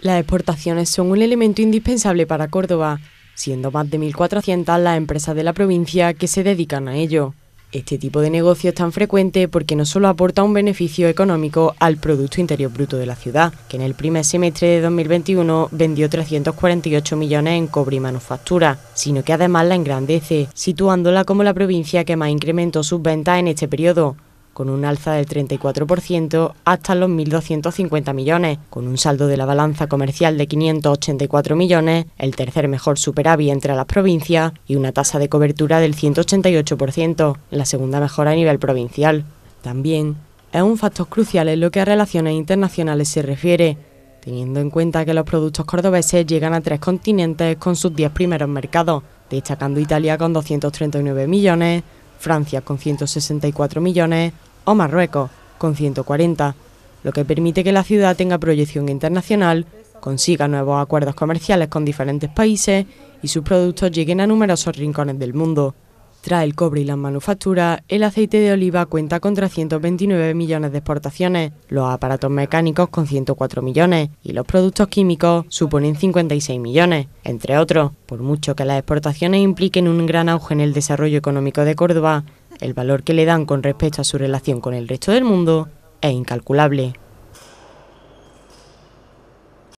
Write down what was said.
Las exportaciones son un elemento indispensable para Córdoba, siendo más de 1.400 las empresas de la provincia que se dedican a ello. Este tipo de negocio es tan frecuente porque no solo aporta un beneficio económico al Producto Interior Bruto de la ciudad, que en el primer semestre de 2021 vendió 348 millones en cobre y manufactura, sino que además la engrandece, situándola como la provincia que más incrementó sus ventas en este periodo, con un alza del 34% hasta los 1.250 millones, con un saldo de la balanza comercial de 584 millones, el tercer mejor superávit entre las provincias y una tasa de cobertura del 188%, la segunda mejor a nivel provincial. También es un factor crucial en lo que a relaciones internacionales se refiere, teniendo en cuenta que los productos cordobeses llegan a tres continentes con sus 10 primeros mercados, destacando Italia con 239 millones, Francia con 164 millones o Marruecos, con 140, lo que permite que la ciudad tenga proyección internacional, consiga nuevos acuerdos comerciales con diferentes países y sus productos lleguen a numerosos rincones del mundo. Tras el cobre y las manufacturas, el aceite de oliva cuenta con 329 millones de exportaciones, los aparatos mecánicos con 104 millones y los productos químicos suponen 56 millones, entre otros. Por mucho que las exportaciones impliquen un gran auge en el desarrollo económico de Córdoba, el valor que le dan con respecto a su relación con el resto del mundo es incalculable.